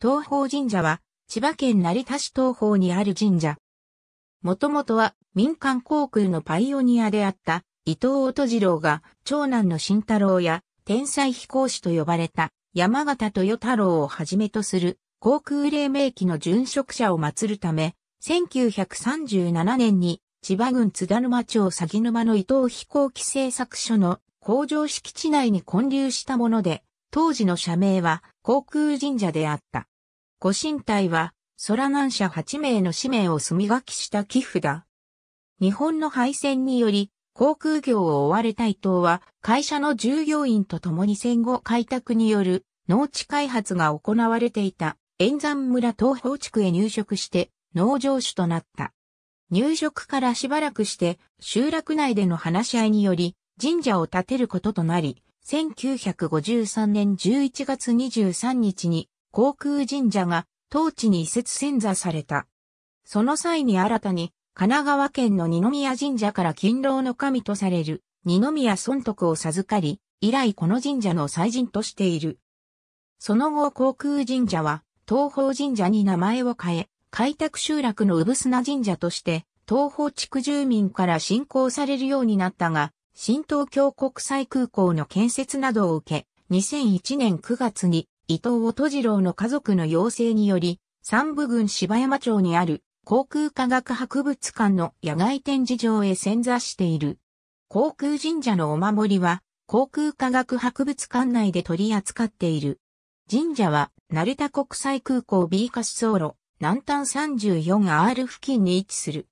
東方神社は、千葉県成田市東方にある神社。もともとは民間航空のパイオニアであった伊藤音次郎が長男の慎太郎や天才飛行士と呼ばれた山形豊太郎をはじめとする航空黎明期の殉職者を祀るため、1937年に千葉郡津田沼町鷺沼の伊藤飛行機製作所の工場敷地内に建立したもので、当時の社名は航空神社であった。ご神体は、空難者8名の氏名を墨書きした寄付だ。日本の敗戦により、航空業を追われた伊藤は、会社の従業員と共に戦後開拓による農地開発が行われていた円山村東方地区へ入植して農場主となった。入植からしばらくして集落内での話し合いにより神社を建てることとなり、1953年11月23日に航空神社が当地に移設遷座された。その際に新たに神奈川県の二宮神社から勤労の神とされる二宮尊徳を授かり、以来この神社の祭神としている。その後航空神社は東方神社に名前を変え、開拓集落の産砂神社として東方地区住民から信仰されるようになったが、新東京国際空港の建設などを受け、2001年9月に伊藤音次郎の家族の要請により、三部郡芝山町にある航空科学博物館の野外展示場へ潜座している。航空神社のお守りは、航空科学博物館内で取り扱っている。神社は、成田国際空港 B 滑走路、南端 34R 付近に位置する。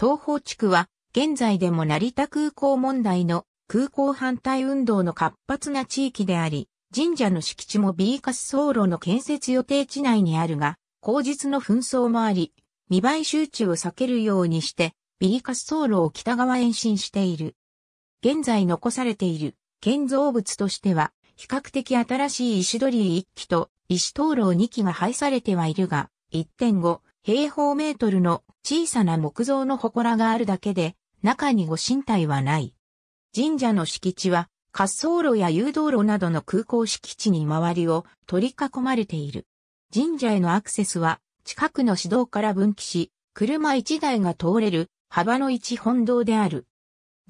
東方地区は、現在でも成田空港問題の空港反対運動の活発な地域であり、神社の敷地もビーカス走路の建設予定地内にあるが、後日の紛争もあり、未買収地を避けるようにして、ビーカス走路を北側延伸している。現在残されている建造物としては、比較的新しい石鳥居1基と石灯籠2基が配されてはいるが、1.5平方メートルの小さな木造の祠があるだけで、中にご神体はない。神社の敷地は滑走路や誘導路などの空港敷地に周りを取り囲まれている。神社へのアクセスは近くの市道から分岐し、車1台が通れる幅の一本道である。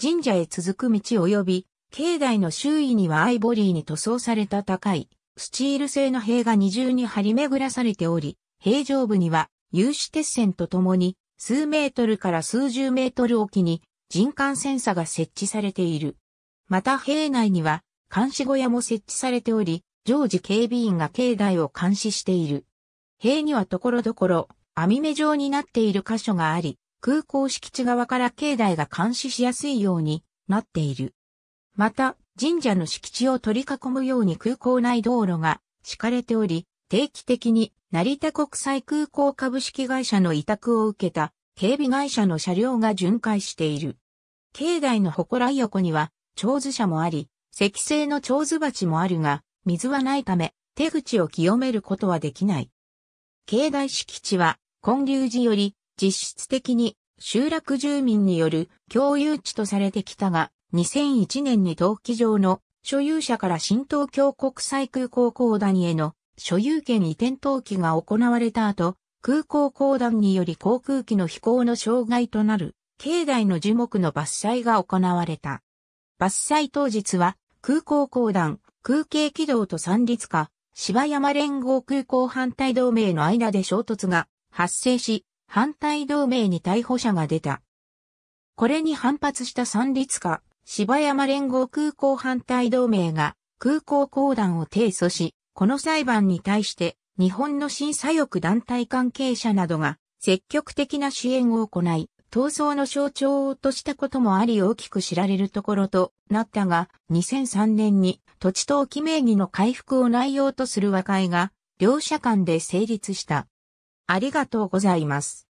神社へ続く道及び、境内の周囲にはアイボリーに塗装された高い、スチール製の塀が二重に張り巡らされており、平常部には有刺鉄線とともに数メートルから数十メートルおきに人感センサが設置されている。また兵内には監視小屋も設置されており、常時警備員が境内を監視している。塀にはところどころ網目状になっている箇所があり、空港敷地側から境内が監視しやすいようになっている。また、神社の敷地を取り囲むように空港内道路が敷かれており、定期的に成田国際空港株式会社の委託を受けた警備会社の車両が巡回している。境内の祠横には、長寿車もあり、石製の長図鉢もあるが、水はないため、手口を清めることはできない。境内敷地は、建立時より、実質的に、集落住民による共有地とされてきたが、2001年に登記上の所有者から新東京国際空港公谷への所有権移転登記が行われた後、空港公団により航空機の飛行の障害となる、境内の樹木の伐採が行われた。伐採当日は、空港公団、空警軌道と三立化、芝山連合空港反対同盟の間で衝突が発生し、反対同盟に逮捕者が出た。これに反発した三立化、芝山連合空港反対同盟が空港公団を提訴し、この裁判に対して日本の審査欲団体関係者などが積極的な支援を行い、闘争の象徴を落としたこともあり大きく知られるところとなったが、2003年に土地登記名義の回復を内容とする和解が両者間で成立した。ありがとうございます。